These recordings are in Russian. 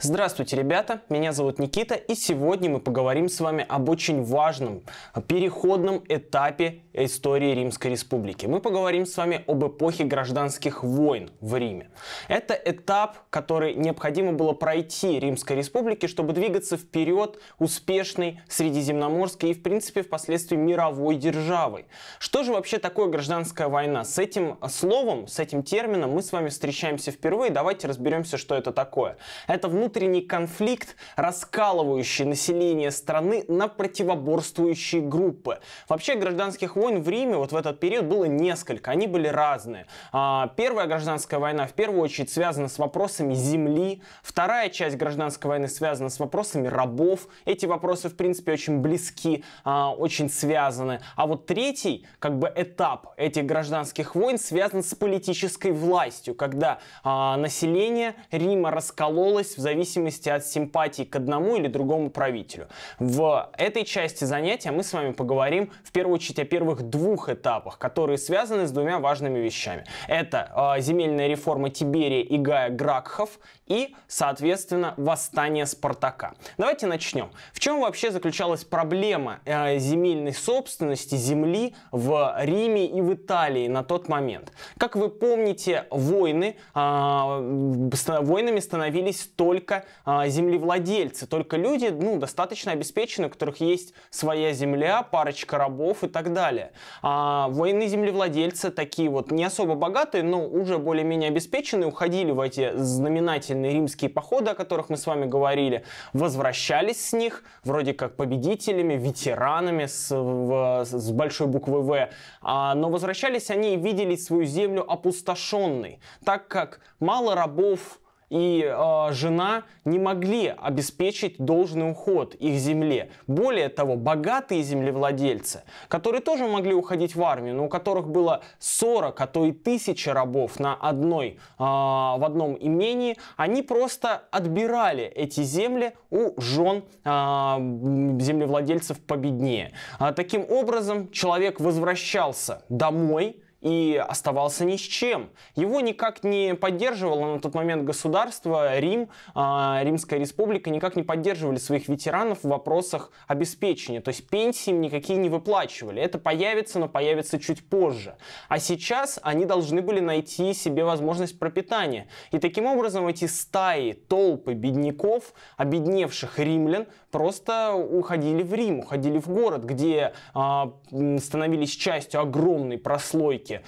Здравствуйте, ребята! Меня зовут Никита, и сегодня мы поговорим с вами об очень важном переходном этапе истории Римской Республики. Мы поговорим с вами об эпохе гражданских войн в Риме. Это этап, который необходимо было пройти Римской Республике, чтобы двигаться вперед успешной средиземноморской и, в принципе, впоследствии мировой державой. Что же вообще такое гражданская война? С этим словом, с этим термином мы с вами встречаемся впервые. Давайте разберемся, что это такое. Это внутренняя внутренний конфликт, раскалывающий население страны на противоборствующие группы. Вообще гражданских войн в Риме вот в этот период было несколько, они были разные. А, первая гражданская война в первую очередь связана с вопросами земли, вторая часть гражданской войны связана с вопросами рабов. Эти вопросы, в принципе, очень близки, а, очень связаны. А вот третий, как бы, этап этих гражданских войн связан с политической властью, когда а, население Рима раскололось в зависимости зависимости от симпатии к одному или другому правителю. В этой части занятия мы с вами поговорим в первую очередь о первых двух этапах, которые связаны с двумя важными вещами. Это э, земельная реформа Тиберия и Гая Гракхов и, соответственно, восстание Спартака. Давайте начнем. В чем вообще заключалась проблема э, земельной собственности земли в Риме и в Италии на тот момент? Как вы помните, войны э, войнами становились только только а, землевладельцы, только люди, ну, достаточно обеспеченные, у которых есть своя земля, парочка рабов и так далее. А военные землевладельцы такие вот не особо богатые, но уже более-менее обеспеченные, уходили в эти знаменательные римские походы, о которых мы с вами говорили, возвращались с них вроде как победителями, ветеранами с, в, с большой буквы В, а, но возвращались они и видели свою землю опустошенной, так как мало рабов, и э, жена не могли обеспечить должный уход их земле. Более того, богатые землевладельцы, которые тоже могли уходить в армию, но у которых было 40, а то и тысячи рабов на одной, э, в одном имении, они просто отбирали эти земли у жен э, землевладельцев победнее. А, таким образом, человек возвращался домой, и оставался ни с чем. Его никак не поддерживало на тот момент государство, Рим, а, Римская республика никак не поддерживали своих ветеранов в вопросах обеспечения. То есть пенсии им никакие не выплачивали. Это появится, но появится чуть позже. А сейчас они должны были найти себе возможность пропитания. И таким образом эти стаи, толпы бедняков, обедневших римлян, просто уходили в Рим, уходили в город, где а, становились частью огромной прослойки Африке,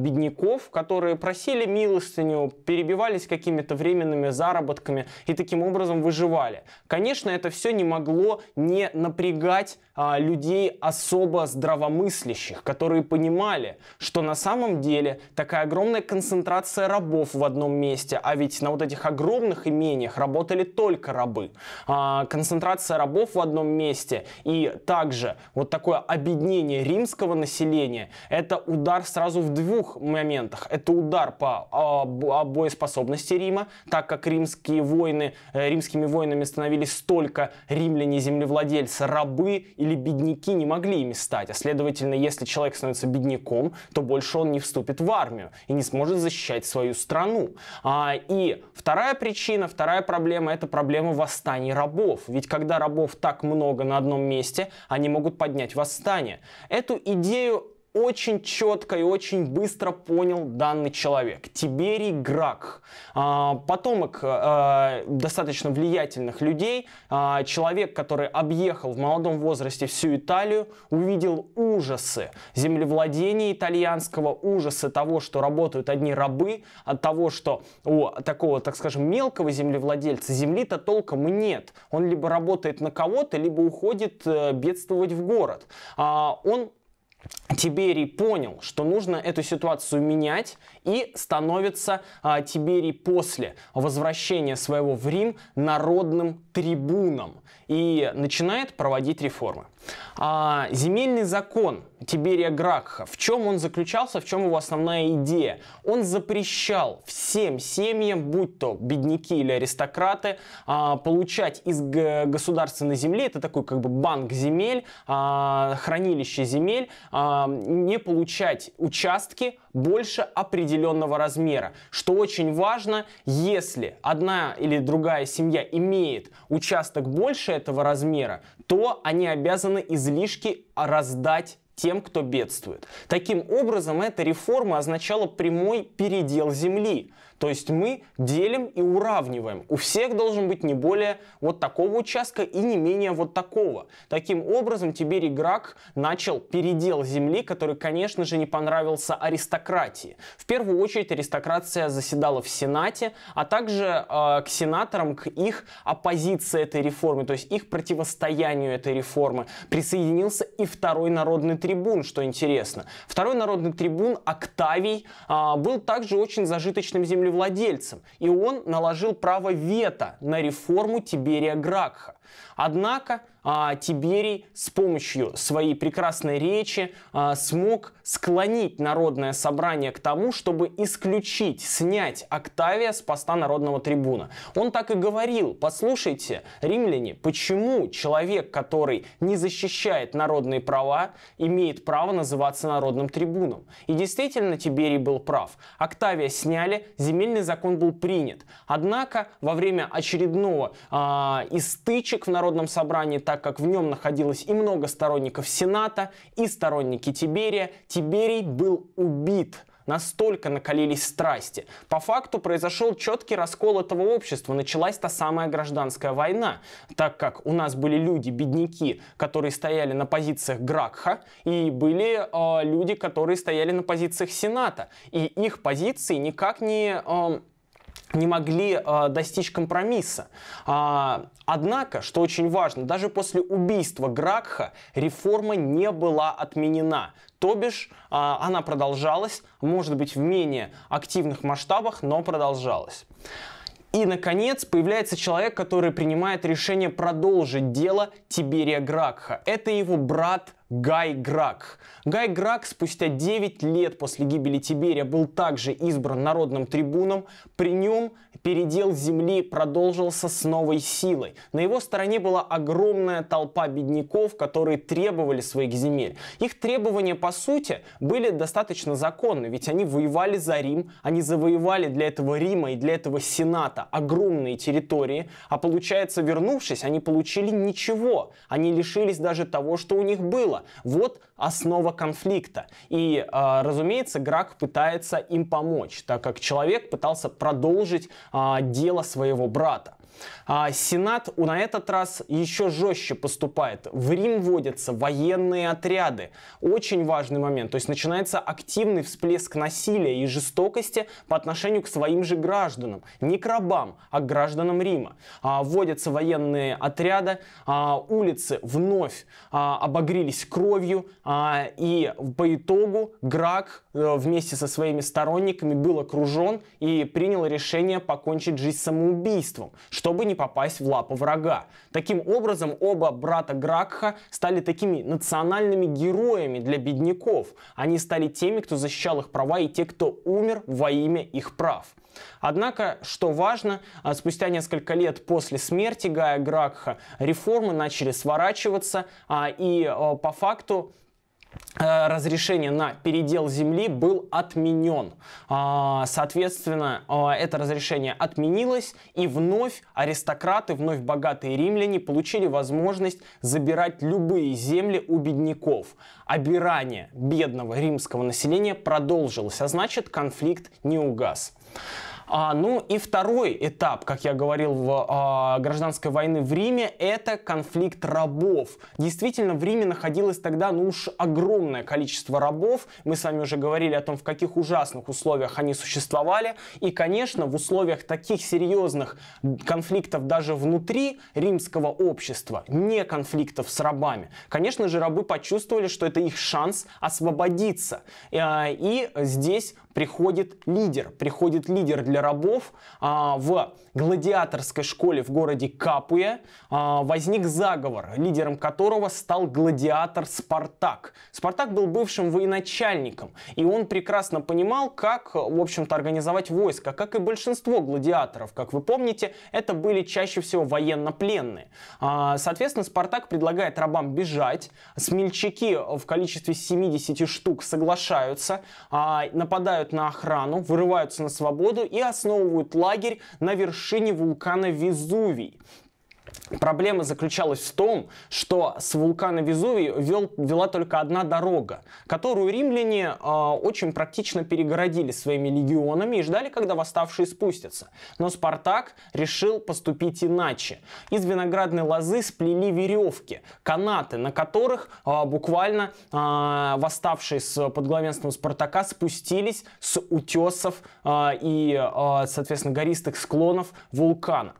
бедняков, которые просили милостыню, перебивались какими-то временными заработками и таким образом выживали. Конечно, это все не могло не напрягать а, людей особо здравомыслящих, которые понимали, что на самом деле такая огромная концентрация рабов в одном месте, а ведь на вот этих огромных имениях работали только рабы. А, концентрация рабов в одном месте и также вот такое обеднение римского населения – это удар удар сразу в двух моментах. Это удар по а, обоеспособности Рима, так как римские войны, э, римскими воинами становились столько римляне, землевладельцы, рабы или бедняки не могли ими стать. А следовательно, если человек становится бедняком, то больше он не вступит в армию и не сможет защищать свою страну. А, и вторая причина, вторая проблема, это проблема восстаний рабов. Ведь когда рабов так много на одном месте, они могут поднять восстание. Эту идею очень четко и очень быстро понял данный человек. Тиберий Грак, а, потомок э, достаточно влиятельных людей, а, человек, который объехал в молодом возрасте всю Италию, увидел ужасы землевладения итальянского, ужасы того, что работают одни рабы, от того, что у такого, так скажем, мелкого землевладельца земли-то толком и нет. Он либо работает на кого-то, либо уходит э, бедствовать в город. А, он Тиберий понял, что нужно эту ситуацию менять и становится а, Тиберий после возвращения своего в Рим народным трибуном и начинает проводить реформы. А, земельный закон Тиберия Гракха, в чем он заключался, в чем его основная идея? Он запрещал всем семьям, будь то бедняки или аристократы, а, получать из государственной земли, это такой как бы банк земель, а, хранилище земель, а, не получать участки больше определенного размера. Что очень важно, если одна или другая семья имеет участок больше этого размера, то они обязаны излишки раздать тем, кто бедствует. Таким образом, эта реформа означала прямой передел земли. То есть мы делим и уравниваем. У всех должен быть не более вот такого участка и не менее вот такого. Таким образом, Тиберий Грак начал передел земли, который, конечно же, не понравился аристократии. В первую очередь аристократия заседала в Сенате, а также э, к сенаторам, к их оппозиции этой реформы, то есть их противостоянию этой реформы, присоединился и второй народный трибун, что интересно. Второй народный трибун Октавий э, был также очень зажиточным землевладельцем землевладельцем, и он наложил право вето на реформу Тиберия Гракха. Однако а, Тиберий с помощью своей прекрасной речи а, смог склонить народное собрание к тому, чтобы исключить, снять Октавия с поста народного трибуна. Он так и говорил, послушайте, римляне, почему человек, который не защищает народные права, имеет право называться народным трибуном? И действительно Тиберий был прав. Октавия сняли, земельный закон был принят. Однако во время очередного а, из стычек в народном собрании так как в нем находилось и много сторонников Сената, и сторонники Тиберия. Тиберий был убит Настолько накалились страсти. По факту произошел четкий раскол этого общества. Началась та самая гражданская война. Так как у нас были люди, бедняки, которые стояли на позициях Гракха, и были э, люди, которые стояли на позициях Сената. И их позиции никак не... Э, не могли э, достичь компромисса. А, однако, что очень важно, даже после убийства Гракха реформа не была отменена. То бишь, э, она продолжалась, может быть, в менее активных масштабах, но продолжалась. И, наконец, появляется человек, который принимает решение продолжить дело Тиберия Гракха. Это его брат Гай Грак. Гай Грак спустя 9 лет после гибели Тиберия был также избран народным трибуном. При нем передел земли продолжился с новой силой. На его стороне была огромная толпа бедняков, которые требовали своих земель. Их требования, по сути, были достаточно законны, ведь они воевали за Рим, они завоевали для этого Рима и для этого Сената огромные территории, а получается, вернувшись, они получили ничего. Они лишились даже того, что у них было. Вот основа конфликта. И, а, разумеется, Грак пытается им помочь, так как человек пытался продолжить а, дело своего брата. А Сенат на этот раз еще жестче поступает. В Рим вводятся военные отряды. Очень важный момент. То есть начинается активный всплеск насилия и жестокости по отношению к своим же гражданам. Не к рабам, а к гражданам Рима. А, вводятся военные отряды. А, улицы вновь а, обогрелись кровью. и по итогу Грак э, вместе со своими сторонниками был окружен и принял решение покончить жизнь самоубийством чтобы не попасть в лапы врага. Таким образом, оба брата Гракха стали такими национальными героями для бедняков. Они стали теми, кто защищал их права и те, кто умер во имя их прав. Однако, что важно, а, спустя несколько лет после смерти Гая Гракха реформы начали сворачиваться, а, и а, по факту Э, разрешение на передел земли был отменен. А, соответственно, э, это разрешение отменилось, и вновь аристократы, вновь богатые римляне получили возможность забирать любые земли у бедняков. Обирание бедного римского населения продолжилось, а значит конфликт не угас. А, ну и второй этап, как я говорил, в а, гражданской войны в Риме, это конфликт рабов. Действительно, в Риме находилось тогда, ну уж огромное количество рабов. Мы с вами уже говорили о том, в каких ужасных условиях они существовали. И, конечно, в условиях таких серьезных конфликтов даже внутри римского общества, не конфликтов с рабами, конечно же, рабы почувствовали, что это их шанс освободиться. Э, и здесь приходит лидер. Приходит лидер для рабов а, в гладиаторской школе в городе Капуя. А, возник заговор, лидером которого стал гладиатор Спартак. Спартак был бывшим военачальником, и он прекрасно понимал, как, в общем-то, организовать войско, как и большинство гладиаторов. Как вы помните, это были чаще всего военнопленные. А, соответственно, Спартак предлагает рабам бежать. Смельчаки в количестве 70 штук соглашаются, а, нападают нападают на охрану, вырываются на свободу и основывают лагерь на вершине вулкана Везувий. Проблема заключалась в том, что с вулкана Везувий вел, вела только одна дорога, которую римляне э, очень практично перегородили своими легионами и ждали, когда восставшие спустятся. Но Спартак решил поступить иначе. Из виноградной лозы сплели веревки, канаты, на которых э, буквально э, восставшие с под Спартака спустились с утесов э, и, э, соответственно, гористых склонов вулкана.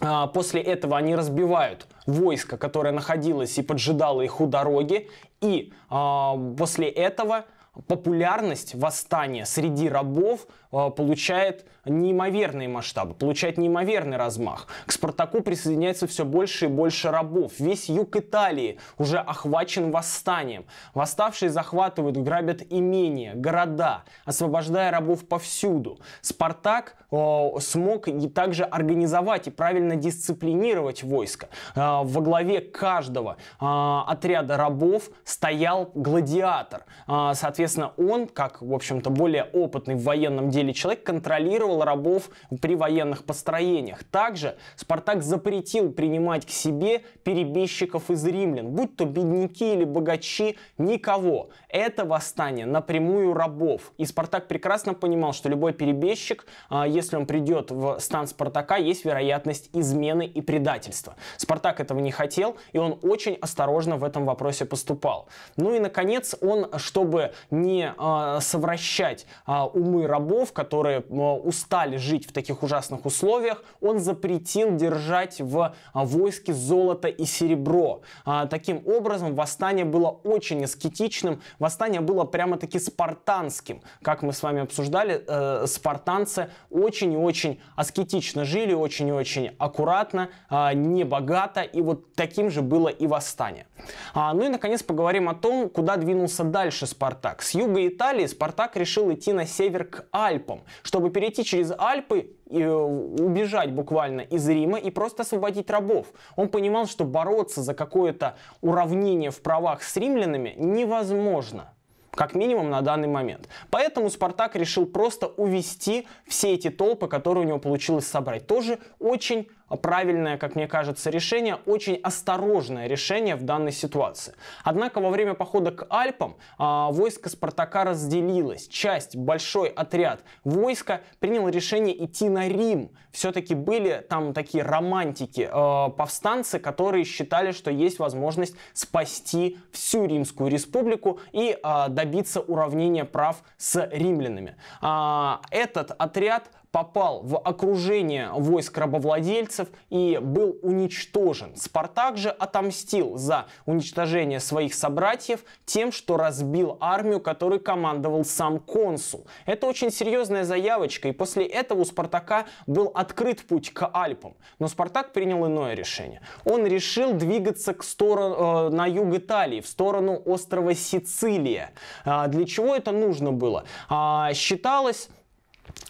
А, после этого они разбивают войско, которое находилось и поджидало их у дороги. И а, после этого популярность восстания среди рабов а, получает неимоверные масштабы, получает неимоверный размах. К Спартаку присоединяется все больше и больше рабов. Весь юг Италии уже охвачен восстанием. Восставшие захватывают, грабят имения, города, освобождая рабов повсюду. Спартак э, смог и также организовать и правильно дисциплинировать войско. Э, во главе каждого э, отряда рабов стоял гладиатор. Э, соответственно, он, как, в общем-то, более опытный в военном деле человек, контролировал делал рабов при военных построениях. Также Спартак запретил принимать к себе перебежчиков из римлян, будь то бедняки или богачи, никого. Это восстание напрямую рабов. И Спартак прекрасно понимал, что любой перебежчик, а, если он придет в стан Спартака, есть вероятность измены и предательства. Спартак этого не хотел, и он очень осторожно в этом вопросе поступал. Ну и, наконец, он, чтобы не а, совращать а, умы рабов, которые условно Стали жить в таких ужасных условиях, он запретил держать в а, войске золото и серебро. А, таким образом, восстание было очень аскетичным, восстание было прямо-таки спартанским. Как мы с вами обсуждали, э, спартанцы очень и очень аскетично жили, очень и очень аккуратно, а, не богато, и вот таким же было и восстание. А, ну и, наконец, поговорим о том, куда двинулся дальше Спартак. С юга Италии Спартак решил идти на север к Альпам, чтобы перейти через Альпы и э, убежать буквально из Рима и просто освободить рабов. Он понимал, что бороться за какое-то уравнение в правах с римлянами невозможно как минимум на данный момент. Поэтому Спартак решил просто увести все эти толпы, которые у него получилось собрать. Тоже очень правильное, как мне кажется, решение, очень осторожное решение в данной ситуации. Однако во время похода к Альпам э, войско Спартака разделилось. Часть, большой отряд войска принял решение идти на Рим. Все-таки были там такие романтики, э, повстанцы, которые считали, что есть возможность спасти всю Римскую республику и э, добиться уравнения прав с римлянами. Э, этот отряд попал в окружение войск рабовладельцев и был уничтожен. Спартак же отомстил за уничтожение своих собратьев тем, что разбил армию, которой командовал сам консул. Это очень серьезная заявочка, и после этого у Спартака был открыт путь к Альпам. Но Спартак принял иное решение. Он решил двигаться к сторону, э, на юг Италии, в сторону острова Сицилия. Э, для чего это нужно было? Э, считалось,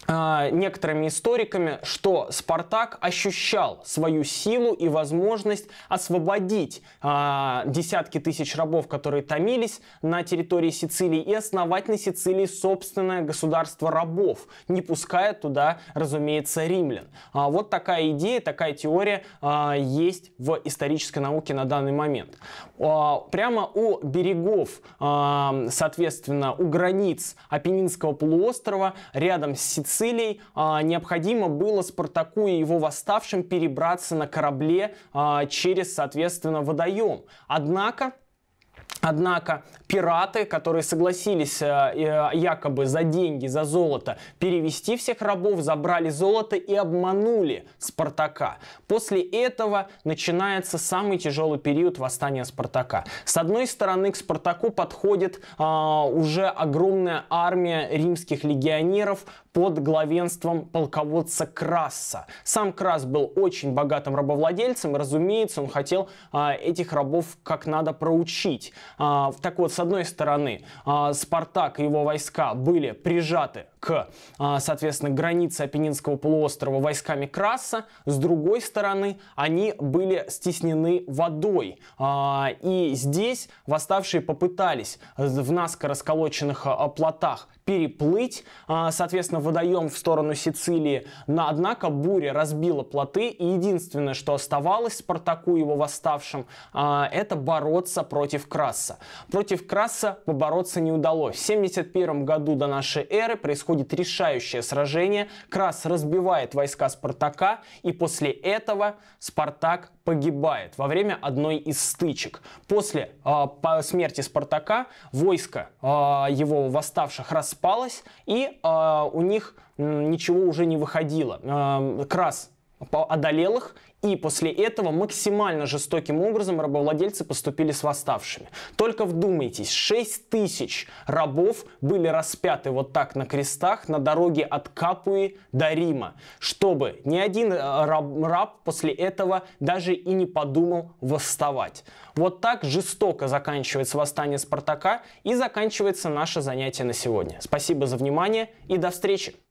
а, некоторыми историками, что Спартак ощущал свою силу и возможность освободить э, десятки тысяч рабов, которые томились на территории Сицилии, и основать на Сицилии собственное государство рабов, не пуская туда, разумеется, римлян. А вот такая идея, такая теория э, есть в исторической науке на данный момент. Э, прямо у берегов, э, соответственно, у границ Апеннинского полуострова, рядом с Сицилией, Сицилией, а, необходимо было Спартаку и его восставшим перебраться на корабле а, через, соответственно, водоем. Однако Однако пираты, которые согласились э, э, якобы за деньги, за золото перевести всех рабов, забрали золото и обманули Спартака. После этого начинается самый тяжелый период восстания Спартака. С одной стороны к Спартаку подходит а, уже огромная армия римских легионеров под главенством полководца Краса. Сам Крас был очень богатым рабовладельцем, разумеется, он хотел а, этих рабов как надо проучить. А, так вот, с одной стороны, а, Спартак и его войска были прижаты к, а, соответственно, границе Апеннинского полуострова войсками Краса. С другой стороны, они были стеснены водой. А, и здесь восставшие попытались в наскоро расколоченных а, плотах переплыть, соответственно, водоем в сторону Сицилии. Но, однако, буря разбила плоты, и единственное, что оставалось Спартаку и его восставшим, это бороться против Краса. Против Краса побороться не удалось. В 71 году до нашей эры происходит происходит решающее сражение, Крас разбивает войска Спартака, и после этого Спартак погибает во время одной из стычек. После э, по смерти Спартака войско э, его восставших распалось, и э, у них ничего уже не выходило. Эм, Крас одолел их, и после этого максимально жестоким образом рабовладельцы поступили с восставшими. Только вдумайтесь, 6 тысяч рабов были распяты вот так на крестах на дороге от Капуи до Рима, чтобы ни один э, раб, раб после этого даже и не подумал восставать. Вот так жестоко заканчивается восстание Спартака и заканчивается наше занятие на сегодня. Спасибо за внимание и до встречи!